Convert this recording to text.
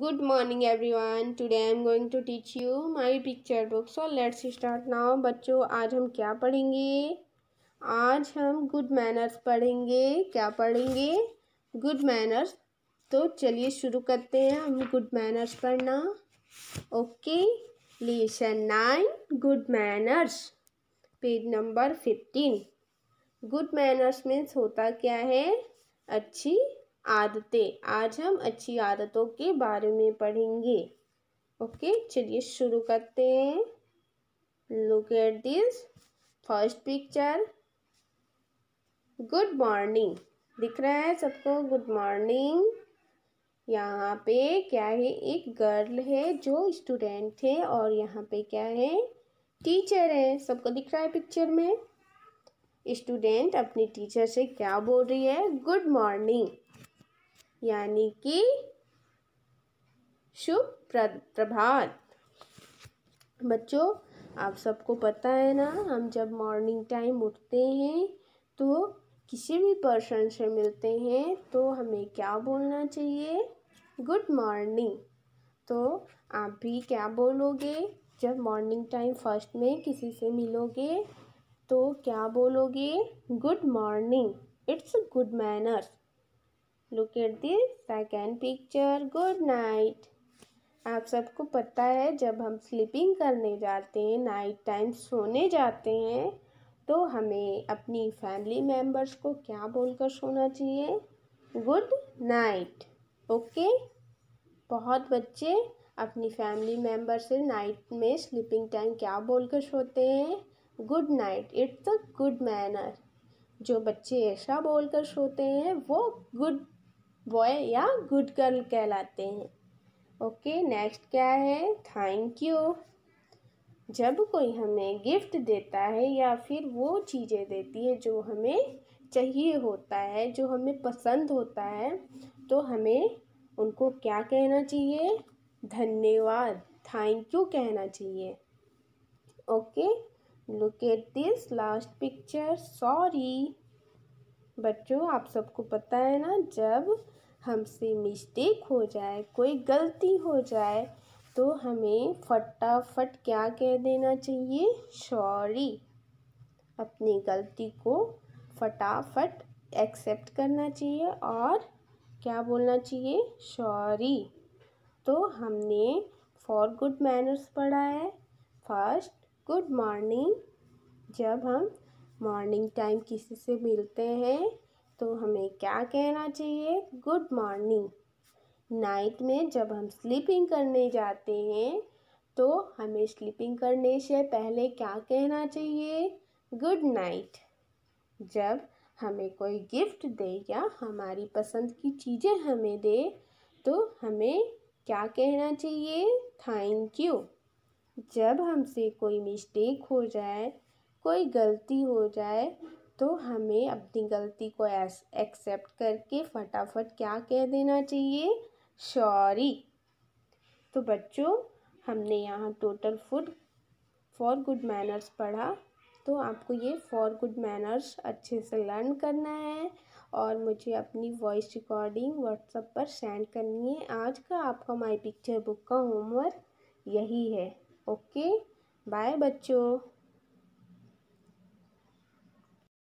good morning everyone today i am going to teach you my picture book so let's start now बच्चों आज हम क्या पढ़ेंगे आज हम good manners पढ़ेंगे क्या पढ़ेंगे good manners तो चलिए शुरू करते हैं हम good manners पढ़ना okay lesson nine good manners page number fifteen good manners means होता क्या है अच्छी आदतें आज हम अच्छी आदतों के बारे में पढ़ेंगे ओके चलिए शुरू करते हैं look at this first picture good morning दिख रहा है सबको गुड मॉर्निंग यहाँ पे क्या है एक गर्ल है जो स्टूडेंट है और यहाँ पे क्या है टीचर है सबको दिख रहा है पिक्चर में स्टूडेंट अपनी टीचर से क्या बोल रही है गुड मॉर्निंग यानी कि शुभ प्रभात बच्चों आप सबको पता है ना हम जब मॉर्निंग टाइम उठते हैं तो किसी भी पर्सन से मिलते हैं तो हमें क्या बोलना चाहिए गुड मॉर्निंग तो आप भी क्या बोलोगे जब मॉर्निंग टाइम फर्स्ट में किसी से मिलोगे तो क्या बोलोगे good morning it's good manners look at this second picture good night आप सबको पता है जब हम स्लीपिंग करने जाते हैं नाइट टाइम सोने जाते हैं तो हमें अपनी फैमिली मेम्बर्स को क्या बोलकर सोना चाहिए गुड नाइट ओके बहुत बच्चे अपनी फैमिली मेम्बर से नाइट में स्लीपिंग टाइम क्या बोलकर सोते हैं good night it's a good manner जो बच्चे ऐसा बोलकर सोते हैं वो गुड बॉय या गुड गर्ल कहलाते हैं ओके नेक्स्ट क्या है थैंक यू जब कोई हमें गिफ्ट देता है या फिर वो चीज़ें देती है जो हमें चाहिए होता है जो हमें पसंद होता है तो हमें उनको क्या कहना चाहिए धन्यवाद थैंक यू कहना चाहिए okay look at this last picture sorry बच्चों आप सबको पता है ना जब हमसे मिस्टेक हो जाए कोई गलती हो जाए तो हमें फटाफट क्या कह देना चाहिए सॉरी अपनी गलती को फटाफट एक्सेप्ट करना चाहिए और क्या बोलना चाहिए सॉरी तो हमने फॉर गुड मैनर्स पढ़ा है फर्स्ट गुड मॉर्निंग जब हम मॉर्निंग टाइम किसी से मिलते हैं तो हमें क्या कहना चाहिए गुड मॉर्निंग नाइट में जब हम स्लीपिंग करने जाते हैं तो हमें स्लीपिंग करने से पहले क्या कहना चाहिए गुड नाइट जब हमें कोई गिफ्ट दे या हमारी पसंद की चीज़ें हमें दे तो हमें क्या कहना चाहिए थैंक यू जब हमसे कोई मिस्टेक हो जाए कोई गलती हो जाए तो हमें अपनी गलती को एक्सेप्ट करके फटाफट क्या कह देना चाहिए सॉरी तो बच्चों हमने यहाँ total food for good manners पढ़ा तो आपको ये फॉर गुड मैनर्स अच्छे से लर्न करना है और मुझे अपनी वॉइस रिकॉर्डिंग व्हाट्सएप पर सेंड करनी है आज का आपका माई पिक्चर बुक का होमवर्क यही है ओके बाय बच्चों